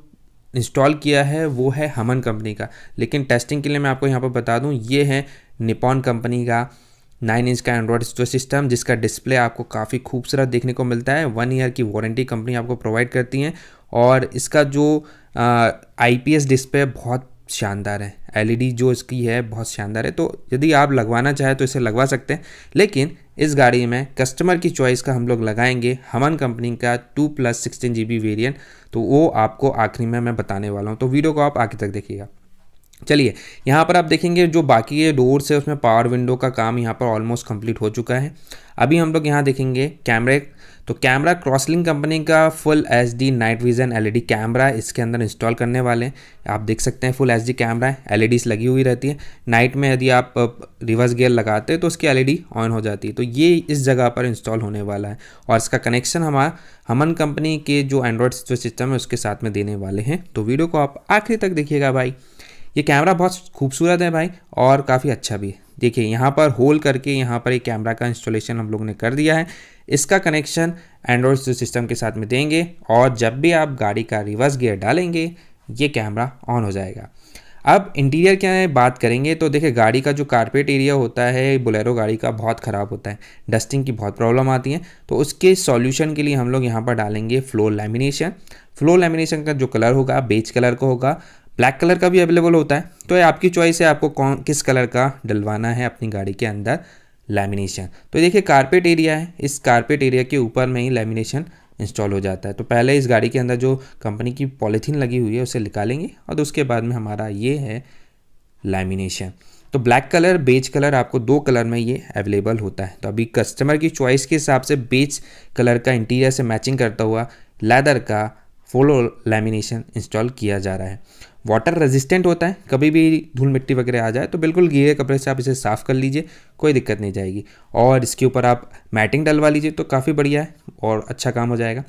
इंस्टॉल किया है वो है हमन कंपनी का लेकिन टेस्टिंग के लिए मैं आपको यहाँ पर बता दूँ ये है निपॉन कंपनी का नाइन इंच का एंड्रॉयड सिस्टम जिसका डिस्प्ले आपको काफ़ी खूबसूरत देखने को मिलता है वन ईयर की वारंटी कंपनी आपको प्रोवाइड करती है और इसका जो आईपीएस डिस्प्ले बहुत शानदार है एलईडी e जो इसकी है बहुत शानदार है तो यदि आप लगवाना चाहें तो इसे लगवा सकते हैं लेकिन इस गाड़ी में कस्टमर की चॉइस का हम लोग लगाएंगे हमन कंपनी का two plus sixteen G B variant तो वो आपको आखिरी में मैं बताने वाला हूँ तो वीडियो को आप आगे तक देखिएगा चलिए यहाँ पर आप देखेंगे जो बाकी ये डोर्स है उसमें पावर विंडो का काम यहाँ पर ऑलमोस्ट कंप्लीट हो चुका है अभी हम लोग यहाँ देखेंगे कैमरे तो कैमरा क्रॉसलिंग कंपनी का full H D night vision L camera इसके अंदर इंस्टॉल करने वाले हैं आप देख सकते हैं फुल एच डी कैमरा है एल लगी हुई रहती है नाइट में यदि आप रिवर्स गियर लगाते हैं तो उसकी एल ऑन हो जाती है तो ये इस जगह पर इंस्टॉल होने वाला है और इसका कनेक्शन हमारा हमन कंपनी के जो एंड्रॉयड जो सिस्टम है उसके साथ में देने वाले हैं तो वीडियो को आप आखिरी तक देखिएगा भाई ये कैमरा बहुत खूबसूरत है भाई और काफ़ी अच्छा भी है देखिए यहाँ पर होल करके यहाँ पर एक कैमरा का इंस्टॉलेशन हम लोग ने कर दिया है इसका कनेक्शन एंड्रॉयड सिस्टम के साथ में देंगे और जब भी आप गाड़ी का रिवर्स गियर डालेंगे ये कैमरा ऑन हो जाएगा अब इंटीरियर क्या है बात करेंगे तो देखिए गाड़ी का जो कारपेट एरिया होता है बुलेरो गाड़ी का बहुत ख़राब होता है डस्टिंग की बहुत प्रॉब्लम आती है तो उसके सॉल्यूशन के लिए हम लोग यहाँ पर डालेंगे फ्लोर लैमिनेशन फ्लोर लैमिनेशन का जो कलर होगा बेच कलर का होगा ब्लैक कलर का भी अवेलेबल होता है तो आपकी चॉइस है आपको कौन किस कलर का डलवाना है अपनी गाड़ी के अंदर लैमिनेशन तो देखिए कारपेट एरिया है इस कारपेट एरिया के ऊपर में ही लैमिनेशन इंस्टॉल हो जाता है तो पहले इस गाड़ी के अंदर जो कंपनी की पॉलीथीन लगी हुई है उसे निकालेंगे और उसके बाद में हमारा ये है लैमिनेशन तो ब्लैक कलर बेज कलर आपको दो कलर में ये अवेलेबल होता है तो अभी कस्टमर की चॉइस के हिसाब से बेज कलर का इंटीरियर से मैचिंग करता हुआ लेदर का फोलो लैमिनेशन इंस्टॉल किया जा रहा है वाटर रेजिस्टेंट होता है कभी भी धूल मिट्टी वगैरह आ जाए तो बिल्कुल गीले कपड़े से आप इसे साफ़ कर लीजिए कोई दिक्कत नहीं जाएगी और इसके ऊपर आप मैटिंग डलवा लीजिए तो काफ़ी बढ़िया है और अच्छा काम हो जाएगा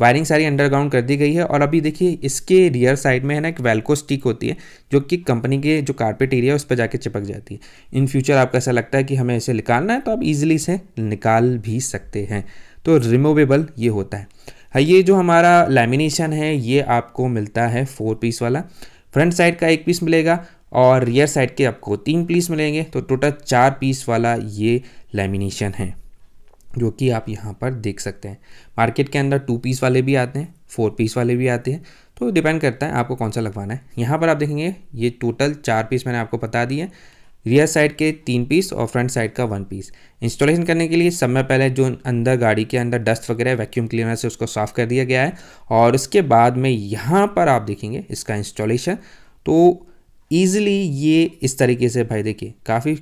वायरिंग सारी अंडरग्राउंड कर दी गई है और अभी देखिए इसके रियर साइड में है ना एक वेल्को स्टिक होती है जो कि कंपनी के जो कारपेट एरिया है उस पर जाके चिपक जाती है इन फ्यूचर आपको ऐसा लगता है कि हमें इसे निकालना है तो आप ईजिली इसे निकाल भी सकते हैं तो रिमूवेबल ये होता है हाँ, ये जो हमारा लेमिनेशन है ये आपको मिलता है फोर पीस वाला फ्रंट साइड का एक पीस मिलेगा और रियर साइड के आपको तीन पीस मिलेंगे तो टोटल चार पीस वाला ये लेमिनेशन है जो कि आप यहाँ पर देख सकते हैं मार्केट के अंदर टू पीस वाले भी आते हैं फोर पीस वाले भी आते हैं तो डिपेंड करता है आपको कौन सा लगवाना है यहाँ पर आप देखेंगे ये टोटल चार पीस मैंने आपको बता दिए रियर साइड के तीन पीस और फ्रंट साइड का वन पीस इंस्टॉलेशन करने के लिए सब में पहले जो अंदर गाड़ी के अंदर डस्ट वगैरह वैक्यूम क्लीनर से उसको साफ़ कर दिया गया है और उसके बाद में यहाँ पर आप देखेंगे इसका इंस्टॉलेशन तो ईज़िली ये इस तरीके से भाई देखिए काफ़ी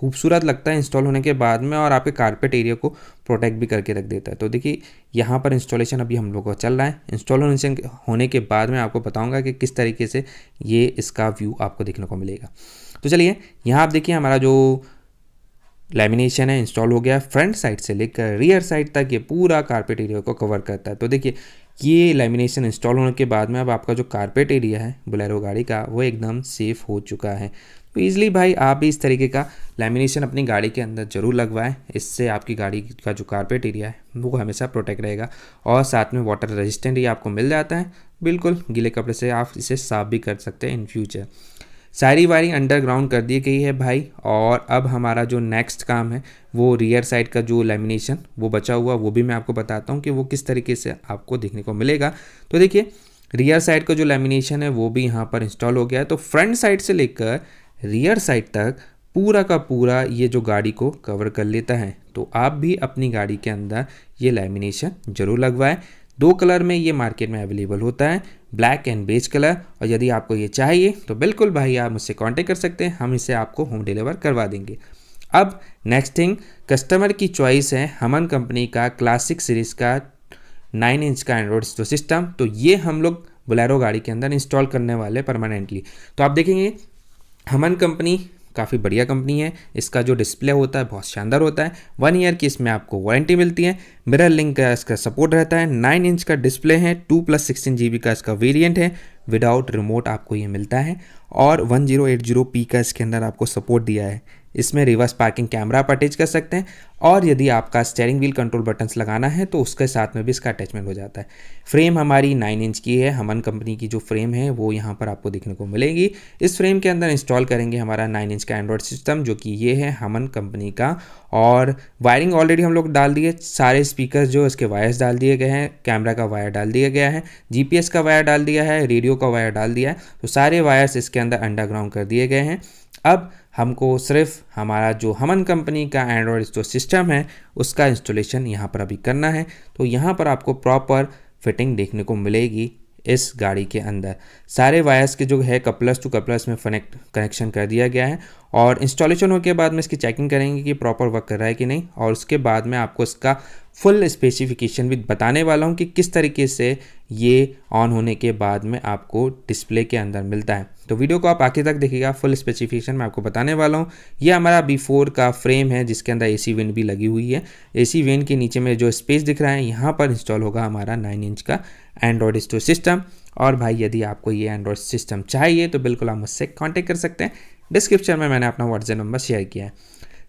खूबसूरत लगता है इंस्टॉल होने के बाद में और आपके कारपेट एरिया को प्रोटेक्ट भी करके रख देता है तो देखिए यहाँ पर इंस्टॉलेशन अभी हम लोग का चल रहा है इंस्टॉल होने होने के बाद में आपको बताऊँगा कि किस तरीके से ये इसका व्यू आपको देखने को मिलेगा तो चलिए यहाँ आप देखिए हमारा जो लेमिनेशन है इंस्टॉल हो गया फ्रंट साइड से लेकर रियर साइड तक ये पूरा कारपेट एरिया को कवर करता है तो देखिए ये लेमिनेशन इंस्टॉल होने के बाद में अब आपका जो कारपेट एरिया है बुलेरो गाड़ी का वो एकदम सेफ हो चुका है तो ईज़िली भाई आप भी इस तरीके का लेमिनेशन अपनी गाड़ी के अंदर ज़रूर लगवाएं इससे आपकी गाड़ी का जो कारपेट एरिया है वो हमेशा प्रोटेक्ट रहेगा और साथ में वाटर रेजिस्टेंट ये आपको मिल जाता है बिल्कुल गीले कपड़े से आप इसे साफ भी कर सकते हैं इन फ्यूचर सारी वायरिंग अंडरग्राउंड कर दी गई है भाई और अब हमारा जो नेक्स्ट काम है वो रियर साइड का जो लेमिनेशन वो बचा हुआ वो भी मैं आपको बताता हूँ कि वो किस तरीके से आपको देखने को मिलेगा तो देखिए रियर साइड का जो लेमिनेशन है वो भी यहाँ पर इंस्टॉल हो गया है तो फ्रंट साइड से लेकर रियर साइड तक पूरा का पूरा ये जो गाड़ी को कवर कर लेता है तो आप भी अपनी गाड़ी के अंदर ये लेमिनेशन जरूर लगवाएं दो कलर में ये मार्केट में अवेलेबल होता है ब्लैक एंड बेज कलर और यदि आपको ये चाहिए तो बिल्कुल भाई आप मुझसे कांटेक्ट कर सकते हैं हम इसे आपको होम डिलीवर करवा देंगे अब नेक्स्ट थिंग कस्टमर की चॉइस है हमन कंपनी का क्लासिक सीरीज़ का नाइन इंच का एंड्रॉयड जो सिस्टम तो ये हम लोग बुलैरो गाड़ी के अंदर इंस्टॉल करने वाले परमानेंटली तो आप देखेंगे हमन कंपनी काफ़ी बढ़िया कंपनी है इसका जो डिस्प्ले होता है बहुत शानदार होता है वन ईयर की इसमें आपको वारंटी मिलती है मिरर लिंक का इसका सपोर्ट रहता है नाइन इंच का डिस्प्ले है टू प्लस सिक्सटीन जी का इसका वेरिएंट है विदाउट रिमोट आपको ये मिलता है और one zero eight zero P का इसके अंदर आपको सपोर्ट दिया है इसमें रिवर्स पार्किंग कैमरा आप अटैच कर सकते हैं और यदि आपका स्टेयरिंग व्हील कंट्रोल बटन्स लगाना है तो उसके साथ में भी इसका अटैचमेंट हो जाता है फ्रेम हमारी 9 इंच की है हमन कंपनी की जो फ्रेम है वो यहाँ पर आपको देखने को मिलेगी इस फ्रेम के अंदर इंस्टॉल करेंगे हमारा 9 इंच का एंड्रॉयड सिस्टम जो कि ये है हमन कंपनी का और वायरिंग ऑलरेडी हम लोग डाल दिए सारे स्पीकर जो इसके वायर्स डाल दिए गए हैं कैमरा का वायर डाल दिया गया है जी का वायर डाल दिया है रेडियो का वायर डाल दिया है तो सारे वायर्स इसके अंदर अंडरग्राउंड कर दिए गए हैं अब हमको सिर्फ हमारा जो हमन कंपनी का एंड्रॉयड जो सिस्टम है उसका इंस्टॉलेशन यहाँ पर अभी करना है तो यहाँ पर आपको प्रॉपर फिटिंग देखने को मिलेगी इस गाड़ी के अंदर सारे वायर्स के जो है कपलस टू कपलस में कनेक्ट कनेक्शन कर दिया गया है और इंस्टॉलेशन होने के बाद में इसकी चेकिंग करेंगे कि प्रॉपर वर्क कर रहा है कि नहीं और उसके बाद में आपको इसका फुल स्पेसिफिकेशन भी बताने वाला हूँ कि किस तरीके से ये ऑन होने के बाद में आपको डिस्प्ले के अंदर मिलता है तो वीडियो को आप आखिर तक देखिएगा फुल स्पेसिफिकेशन मैं आपको बताने वाला हूँ ये हमारा बी फोर का फ्रेम है जिसके अंदर ए सी वेन भी लगी हुई है ए सी वेन के नीचे में जो स्पेस दिख रहा है यहाँ पर इंस्टॉल होगा हमारा नाइन इंच का एंड्रॉयड स्टोर सिस्टम और भाई यदि आपको ये एंड्रॉयड सिस्टम चाहिए तो बिल्कुल आप मुझसे कॉन्टेक्ट कर सकते हैं डिस्क्रिप्शन में मैंने अपना व्हाट्सएप नंबर शेयर किया है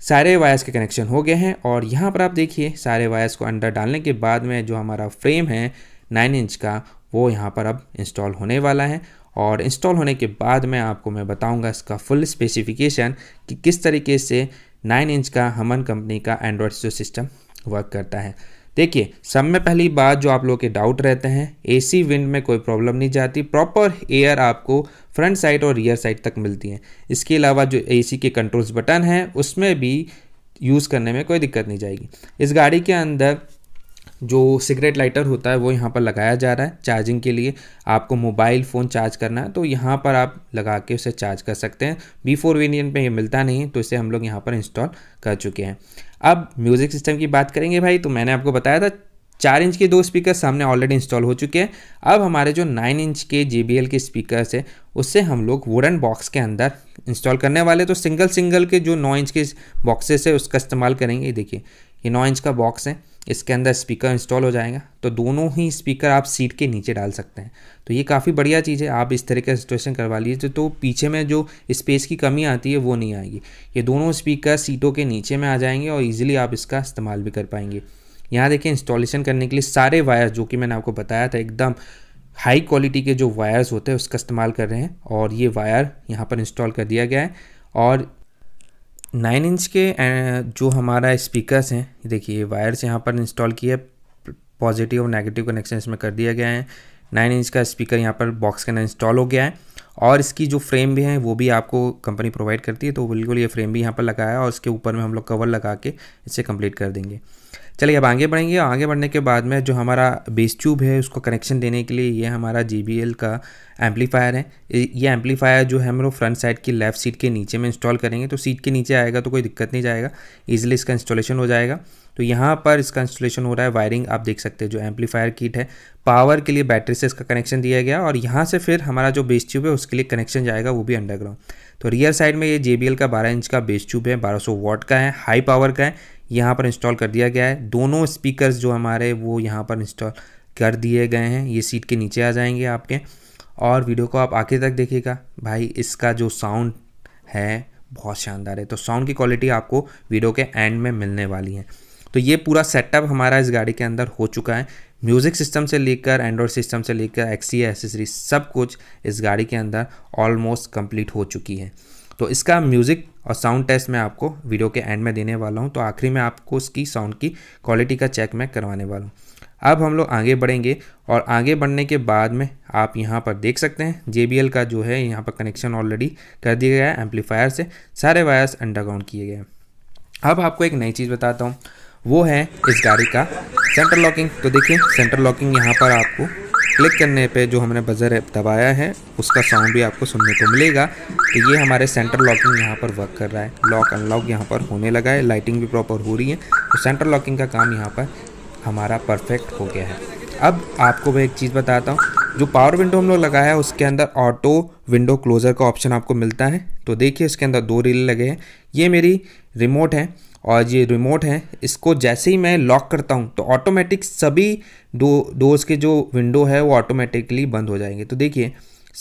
सारे वायर्स के कनेक्शन हो गए हैं और यहाँ पर आप देखिए सारे वायर्स को अंडर डालने के बाद में जो हमारा फ्रेम है नाइन इंच का वो यहाँ पर अब इंस्टॉल होने वाला है और इंस्टॉल होने के बाद में आपको मैं बताऊंगा इसका फुल स्पेसिफिकेशन कि किस तरीके से 9 इंच का हमन कंपनी का एंड्रॉयड जो सिस्टम वर्क करता है देखिए सब में पहली बात जो आप लोग के डाउट रहते हैं एसी विंड में कोई प्रॉब्लम नहीं जाती प्रॉपर एयर आपको फ्रंट साइड और रियर साइड तक मिलती है इसके अलावा जो ए के कंट्रोल्स बटन हैं उसमें भी यूज़ करने में कोई दिक्कत नहीं जाएगी इस गाड़ी के अंदर जो सिगरेट लाइटर होता है वो यहाँ पर लगाया जा रहा है चार्जिंग के लिए आपको मोबाइल फ़ोन चार्ज करना है तो यहाँ पर आप लगा के उसे चार्ज कर सकते हैं बी फोर वेरियंट पर ये मिलता नहीं तो इसे हम लोग यहाँ पर इंस्टॉल कर चुके हैं अब म्यूज़िक सिस्टम की बात करेंगे भाई तो मैंने आपको बताया था चार इंच के दो स्पीकर सामने ऑलरेडी इंस्टॉल हो चुके हैं अब हमारे जो नाइन इंच के जे के स्पीकर्स है उससे हम लोग वुडन बॉक्स के अंदर इंस्टॉल करने वाले तो सिंगल सिंगल के जो नौ इंच के बॉक्सेस है उसका इस्तेमाल करेंगे देखिए ये नौ इंच का बॉक्स है इसके अंदर स्पीकर इंस्टॉल हो जाएगा तो दोनों ही स्पीकर आप सीट के नीचे डाल सकते हैं तो ये काफ़ी बढ़िया चीज़ है आप इस तरह का इंस्टॉलेशन करवा लीजिए तो पीछे में जो स्पेस की कमी आती है वो नहीं आएगी ये दोनों स्पीकर सीटों के नीचे में आ जाएंगे और ईजिली आप इसका इस्तेमाल भी कर पाएंगे यहाँ देखिए इंस्टॉलेशन करने के लिए सारे वायर्स जो कि मैंने आपको बताया था एकदम हाई क्वालिटी के जो वायर्स होते हैं उसका इस्तेमाल कर रहे हैं और ये वायर यहाँ पर इंस्टॉल कर दिया गया है और नाइन इंच के जो हमारा स्पीकर्स हैं देखिए वायर्स यहाँ पर इंस्टॉल किए पॉजिटिव और नेगेटिव कनेक्शन इसमें कर दिया गया है नाइन इंच का स्पीकर यहाँ पर बॉक्स के अंदर इंस्टॉल हो गया है और इसकी जो फ्रेम भी है वो भी आपको कंपनी प्रोवाइड करती है तो बिल्कुल ये फ्रेम भी यहाँ पर लगाया और इसके ऊपर में हम लोग कवर लगा के इसे कंप्लीट कर देंगे चलिए अब आगे बढ़ेंगे आगे बढ़ने के बाद में जो हमारा बेस ट्यूब है उसको कनेक्शन देने के लिए ये हमारा जी का एम्पलीफायर है ये एम्पलीफायर जो है हम लोग फ्रंट साइड की लेफ्ट सीट के नीचे में इंस्टॉल करेंगे तो सीट के नीचे आएगा तो कोई दिक्कत नहीं जाएगा ईजिली इसका इंस्टॉलेशन हो जाएगा तो यहाँ पर इसका इंस्टॉलेशन हो रहा है वायरिंग आप देख सकते हैं जो एम्पलीफायर किट है पावर के लिए बैटरी से इसका कनेक्शन दिया गया और यहाँ से फिर हमारा जो बेस ट्यूब है उसके लिए कनेक्शन जाएगा वो भी अंडरग्राउंड तो रियर साइड में ये जे का बारह इंच का बेस ट्यूब है बारह वॉट का है हाई पावर का है यहाँ पर इंस्टॉल कर दिया गया है दोनों स्पीकर्स जो हमारे वो यहाँ पर इंस्टॉल कर दिए गए हैं ये सीट के नीचे आ जाएंगे आपके और वीडियो को आप आखिर तक देखिएगा भाई इसका जो साउंड है बहुत शानदार है तो साउंड की क्वालिटी आपको वीडियो के एंड में मिलने वाली है तो ये पूरा सेटअप हमारा इस गाड़ी के अंदर हो चुका है म्यूज़िक सिस्टम से लेकर एंड्रॉयड सिस्टम से लेकर एक्सी एसेसरी सब कुछ इस गाड़ी के अंदर ऑलमोस्ट कंप्लीट हो चुकी है तो इसका म्यूज़िक और साउंड टेस्ट मैं आपको वीडियो के एंड में देने वाला हूँ तो आखिरी में आपको उसकी साउंड की क्वालिटी का चेक मैं करवाने वाला हूँ अब हम लोग आगे बढ़ेंगे और आगे बढ़ने के बाद में आप यहाँ पर देख सकते हैं जे का जो है यहाँ पर कनेक्शन ऑलरेडी कर दिया गया है एम्पलीफायर से सारे वायर्स अंडरग्राउंड किए गए हैं अब आपको एक नई चीज़ बताता हूँ वो है इस गाड़ी का सेंटर लॉकिंग तो देखिए सेंटर लॉकिंग यहाँ पर आपको क्लिक करने पे जो हमने बज़र दबाया है उसका साउंड भी आपको सुनने को मिलेगा तो ये हमारे सेंटर लॉकिंग यहाँ पर वर्क कर रहा है लॉक अनलॉक यहाँ पर होने लगा है लाइटिंग भी प्रॉपर हो रही है तो सेंटर लॉकिंग का काम यहाँ पर हमारा परफेक्ट हो गया है अब आपको मैं एक चीज़ बताता हूँ जो पावर विंडो हम लोग लगाया है उसके अंदर ऑटो विंडो क्लोज़र का ऑप्शन आपको मिलता है तो देखिए इसके अंदर दो रील लगे हैं ये मेरी रिमोट है और ये रिमोट है इसको जैसे ही मैं लॉक करता हूँ तो ऑटोमेटिक सभी दो डोर्स के जो विंडो है वो ऑटोमेटिकली बंद हो जाएंगे तो देखिए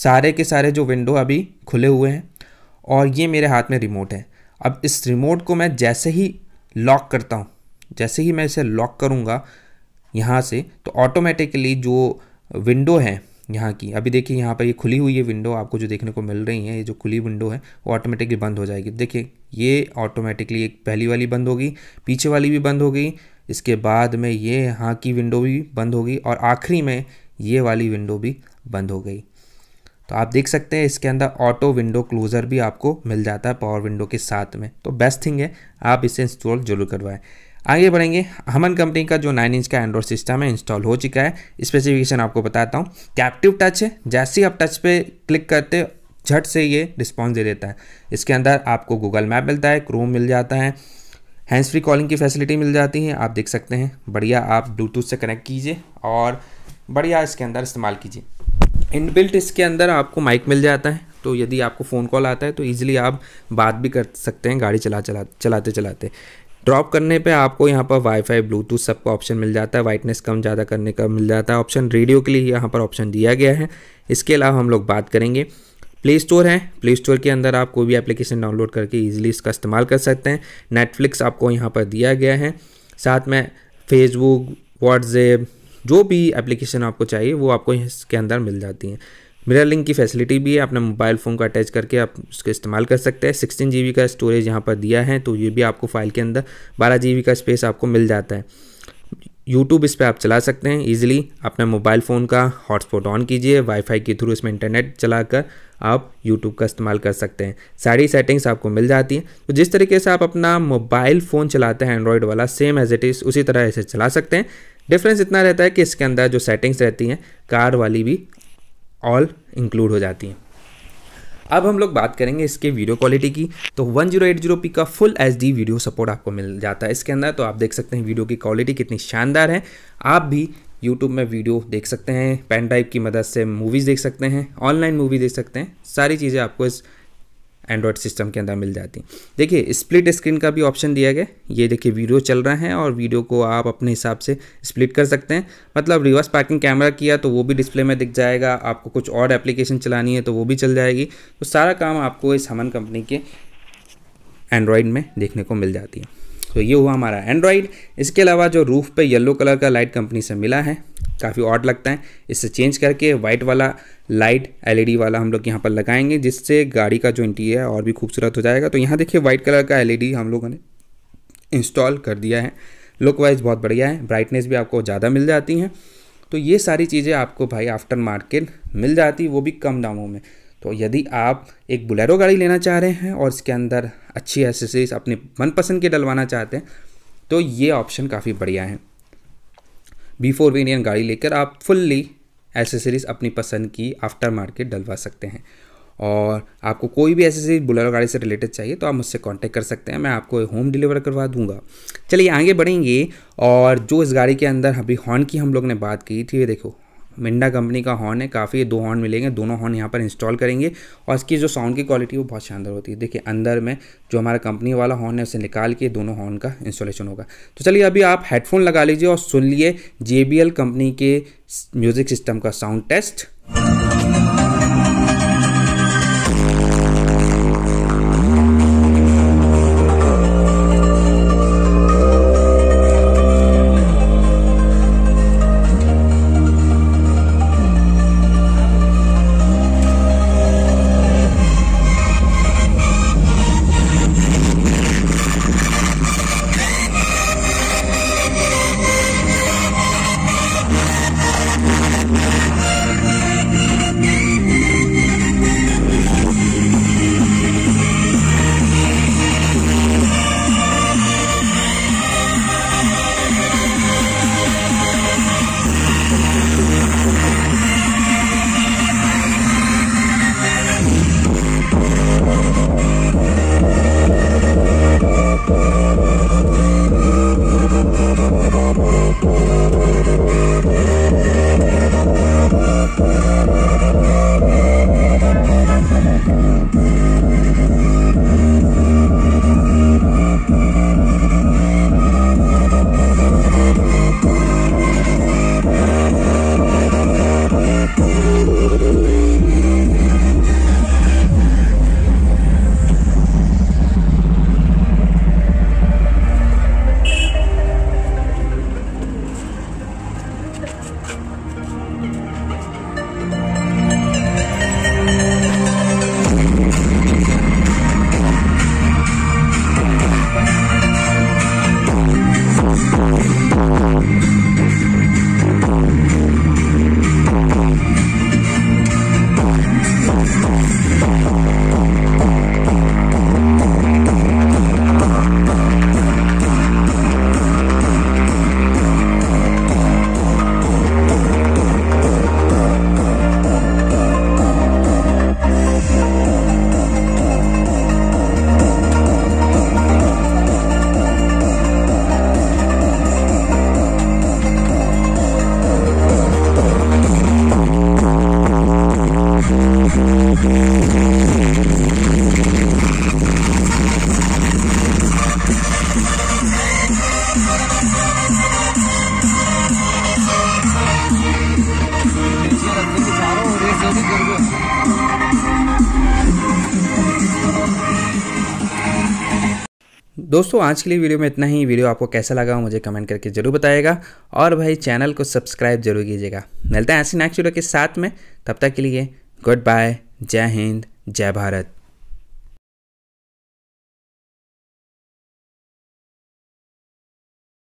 सारे के सारे जो विंडो अभी खुले हुए हैं और ये मेरे हाथ में रिमोट है अब इस रिमोट को मैं जैसे ही लॉक करता हूँ जैसे ही मैं इसे लॉक करूँगा यहाँ से तो ऑटोमेटिकली जो विंडो है यहाँ की अभी देखिए यहाँ पर ये खुली हुई ये विंडो आपको जो देखने को मिल रही है ये जो खुली विंडो है वो ऑटोमेटिकली बंद हो जाएगी देखिए ये ऑटोमेटिकली एक पहली वाली बंद होगी पीछे वाली भी बंद हो गई इसके बाद में ये यहाँ की विंडो भी बंद होगी और आखिरी में ये वाली विंडो भी बंद हो गई तो आप देख सकते हैं इसके अंदर ऑटो विंडो क्लोज़र भी आपको मिल जाता है पावर विंडो के साथ में तो बेस्ट थिंग है आप इसे इंस्टॉल जरूर करवाएं आगे बढ़ेंगे हमन कंपनी का जो नाइन इंच का एंड्रॉयड सिस्टम है इंस्टॉल हो चुका है स्पेसिफिकेशन आपको बताता हूँ कैप्टिव टच है जैसे ही आप टच पे क्लिक करते झट से ये रिस्पॉन्स दे देता है इसके अंदर आपको गूगल मैप मिलता है क्रोम मिल जाता है हैंड्स फ्री कॉलिंग की फैसिलिटी मिल जाती है आप देख सकते हैं बढ़िया आप ब्लूटूथ से कनेक्ट कीजिए और बढ़िया इसके अंदर इस्तेमाल कीजिए इनबिल्ट इसके अंदर आपको माइक मिल जाता है तो यदि आपको फ़ोन कॉल आता है तो ईजिली आप बात भी कर सकते हैं गाड़ी चला चला चलाते चलाते ड्रॉप करने पे आपको यहाँ पर वाईफाई ब्लूटूथ सबका ऑप्शन मिल जाता है वाइटनेस कम ज़्यादा करने का मिल जाता है ऑप्शन रेडियो के लिए यहाँ पर ऑप्शन दिया गया है इसके अलावा हम लोग बात करेंगे प्ले स्टोर है प्ले स्टोर के अंदर आप कोई भी एप्लीकेशन डाउनलोड करके ईजिली इसका इस्तेमाल कर सकते हैं नेटफ्लिक्स आपको यहाँ पर दिया गया है साथ में फेसबुक व्हाट्सएप जो भी एप्लीकेशन आपको चाहिए वो आपको इसके अंदर मिल जाती हैं मिरर लिंक की फैसिलिटी भी है अपने मोबाइल फ़ोन को अटैच करके आप उसका इस्तेमाल कर सकते हैं सिक्सटीन जी का स्टोरेज यहाँ पर दिया है तो ये भी आपको फाइल के अंदर बारह जी का स्पेस आपको मिल जाता है यूट्यूब इस पर आप चला सकते हैं ईजिली अपने मोबाइल फ़ोन का हॉटस्पॉट ऑन कीजिए वाईफाई के थ्रू इसमें इंटरनेट चलाकर आप यूट्यूब का इस्तेमाल कर सकते हैं सारी सेटिंग्स आपको मिल जाती हैं तो जिस तरीके से आप अपना मोबाइल फ़ोन चलाते हैं एंड्रॉयड वाला सेम एज इट इज़ उसी तरह इसे चला सकते हैं डिफरेंस इतना रहता है कि इसके अंदर जो सेटिंग्स रहती हैं कार वाली भी ऑल इंक्लूड हो जाती हैं अब हम लोग बात करेंगे इसके वीडियो क्वालिटी की तो 1080p का फुल एच वीडियो सपोर्ट आपको मिल जाता है इसके अंदर तो आप देख सकते हैं वीडियो की क्वालिटी कितनी शानदार है आप भी यूट्यूब में वीडियो देख सकते हैं पेन ड्राइव की मदद से मूवीज़ देख सकते हैं ऑनलाइन मूवी देख सकते हैं सारी चीज़ें आपको इस एंड्रॉयड सिस्टम के अंदर मिल जाती देखिए स्प्लिट स्क्रीन का भी ऑप्शन दिया गया ये देखिए वीडियो चल रहा है और वीडियो को आप अपने हिसाब से स्प्लिट कर सकते हैं मतलब रिवर्स पार्किंग कैमरा किया तो वो भी डिस्प्ले में दिख जाएगा आपको कुछ और एप्लीकेशन चलानी है तो वो भी चल जाएगी तो सारा काम आपको इस हमन कंपनी के एंड्रॉयड में देखने को मिल जाती है तो ये हुआ हमारा एंड्रॉयड इसके अलावा जो रूफ पर येलो कलर का लाइट कंपनी से मिला है काफ़ी ऑट लगता है इससे चेंज करके वाइट वाला लाइट एलईडी वाला हम लोग यहाँ पर लगाएंगे जिससे गाड़ी का जो इंटीरियर है और भी खूबसूरत हो जाएगा तो यहाँ देखिए वाइट कलर का एलईडी हम लोगों ने इंस्टॉल कर दिया है लुक वाइज बहुत बढ़िया है ब्राइटनेस भी आपको ज़्यादा मिल जाती हैं तो ये सारी चीज़ें आपको भाई आफ्टर मार्केट मिल जाती वो भी कम दामों में तो यदि आप एक बुलेरो गाड़ी लेना चाह रहे हैं और इसके अंदर अच्छी एसेसरीज अपने मनपसंद के डलवाना चाहते हैं तो ये ऑप्शन काफ़ी बढ़िया है बी फोर इंडियन गाड़ी लेकर आप फुल्ली एसेसरीज अपनी पसंद की आफ्टर मार्केट डलवा सकते हैं और आपको कोई भी एसेसरीज बुलेरो गाड़ी से रिलेटेड चाहिए तो आप मुझसे कांटेक्ट कर सकते हैं मैं आपको होम डिलीवर करवा दूंगा चलिए आगे बढ़ेंगे और जो इस गाड़ी के अंदर अभी हॉर्न की हम लोग ने बात की थी ये देखो मिंडा कंपनी का हॉर्न है काफ़ी दो हॉर्न मिलेंगे दोनों हॉर्न यहाँ पर इंस्टॉल करेंगे और इसकी जो साउंड की क्वालिटी वो बहुत शानदार होती है देखिए अंदर में जो हमारा कंपनी वाला हॉर्न है उसे निकाल के दोनों हॉर्न का इंस्टॉलेशन होगा तो चलिए अभी आप हेडफोन लगा लीजिए और सुन लिए जे कंपनी के म्यूज़िक सिस्टम का साउंड टेस्ट दोस्तों आज के लिए वीडियो में इतना ही वीडियो आपको कैसा लगा हो मुझे कमेंट करके जरूर बताएगा और भाई चैनल को सब्सक्राइब जरूर कीजिएगा मिलता है ऐसी नेक्स्ट वीडियो के साथ में तब तक के लिए गुड बाय जय हिंद जय भारत